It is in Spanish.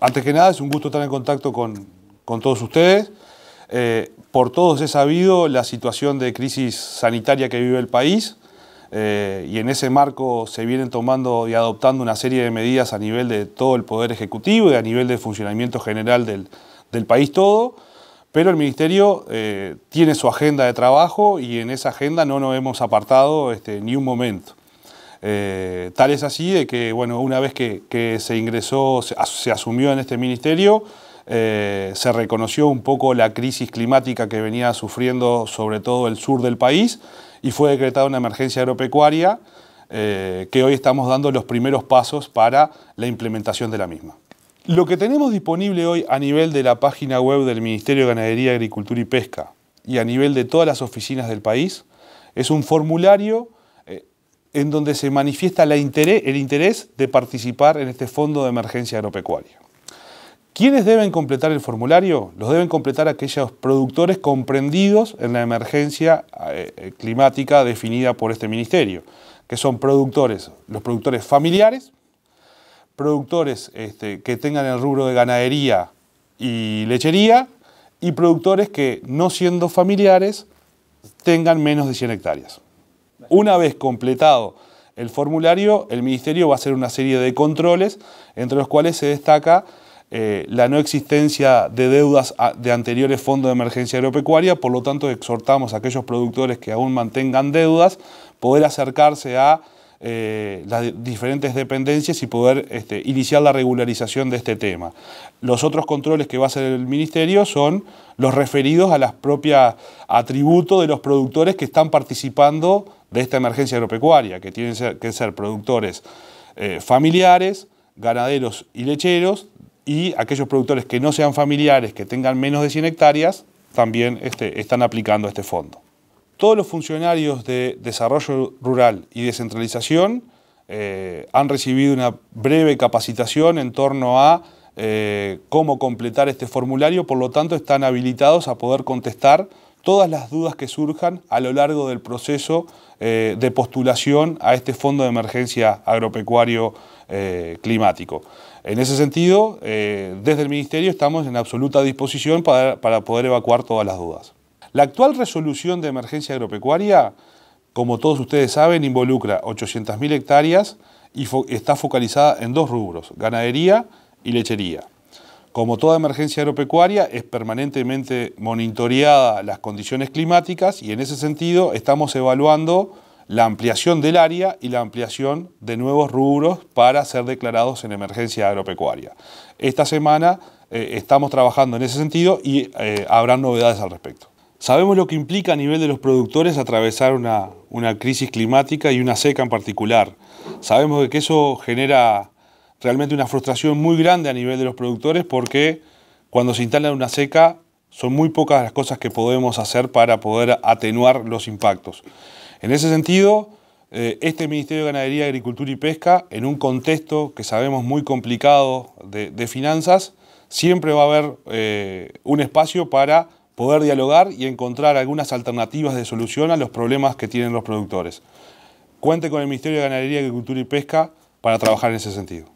Antes que nada, es un gusto estar en contacto con, todos ustedes. Eh, por todos he sabido la situación de crisis sanitaria que vive el país eh, y en ese marco se vienen tomando y adoptando una serie de medidas a nivel de todo el Poder Ejecutivo y a nivel de funcionamiento general del, país todo, pero el Ministerio eh, tiene su agenda de trabajo y en esa agenda no nos hemos apartado este, ni un momento. Eh, tal es así de que, bueno, una vez que, se ingresó, se, asumió en este ministerio, eh, se reconoció un poco la crisis climática que venía sufriendo sobre todo el sur del país y fue decretada una emergencia agropecuaria eh, que hoy estamos dando los primeros pasos para la implementación de la misma. Lo que tenemos disponible hoy a nivel de la página web del Ministerio de Ganadería, Agricultura y Pesca y a nivel de todas las oficinas del país es un formulario en donde se manifiesta el interés de participar en este Fondo de Emergencia Agropecuaria. ¿Quiénes deben completar el formulario? Los deben completar aquellos productores comprendidos en la emergencia eh, climática definida por este ministerio, que son productores, los productores familiares, productores este, que tengan el rubro de ganadería y lechería, y productores que, no siendo familiares, tengan menos de 100 hectáreas. Una vez completado el formulario, el Ministerio va a hacer una serie de controles, entre los cuales se destaca eh, la no existencia de deudas de anteriores fondos de emergencia agropecuaria, por lo tanto exhortamos a aquellos productores que aún mantengan deudas poder acercarse a eh, las diferentes dependencias y poder este, iniciar la regularización de este tema. Los otros controles que va a hacer el Ministerio son los referidos a las propias atributos de los productores que están participando de esta emergencia agropecuaria, que tienen que ser productores eh, familiares, ganaderos y lecheros, y aquellos productores que no sean familiares, que tengan menos de 100 hectáreas, también este, están aplicando este fondo todos los funcionarios de desarrollo rural y descentralización eh, han recibido una breve capacitación en torno a eh, cómo completar este formulario, por lo tanto están habilitados a poder contestar todas las dudas que surjan a lo largo del proceso eh, de postulación a este Fondo de Emergencia Agropecuario Climático. En ese sentido, desde el Ministerio estamos en absoluta disposición para poder evacuar todas las dudas. La actual resolución de emergencia agropecuaria, como todos ustedes saben, involucra 800.000 hectáreas y está focalizada en dos rubros, ganadería y lechería. Como toda emergencia agropecuaria, es permanentemente monitoreada las condiciones climáticas y en ese sentido estamos evaluando la ampliación del área y la ampliación de nuevos rubros para ser declarados en emergencia agropecuaria. Esta semana eh, estamos trabajando en ese sentido y eh, habrá novedades al respecto. Sabemos lo que implica a nivel de los productores atravesar una, crisis climática y una seca en particular. Sabemos que eso genera realmente una frustración muy grande a nivel de los productores porque cuando se instala una seca son muy pocas las cosas que podemos hacer para poder atenuar los impactos. En ese sentido, eh, este Ministerio de Ganadería, Agricultura y Pesca, en un contexto que sabemos muy complicado de, finanzas, siempre va a haber eh, un espacio para poder dialogar y encontrar algunas alternativas de solución a los problemas que tienen los productores. Cuente con el Ministerio de Ganadería, Agricultura y Pesca para trabajar en ese sentido.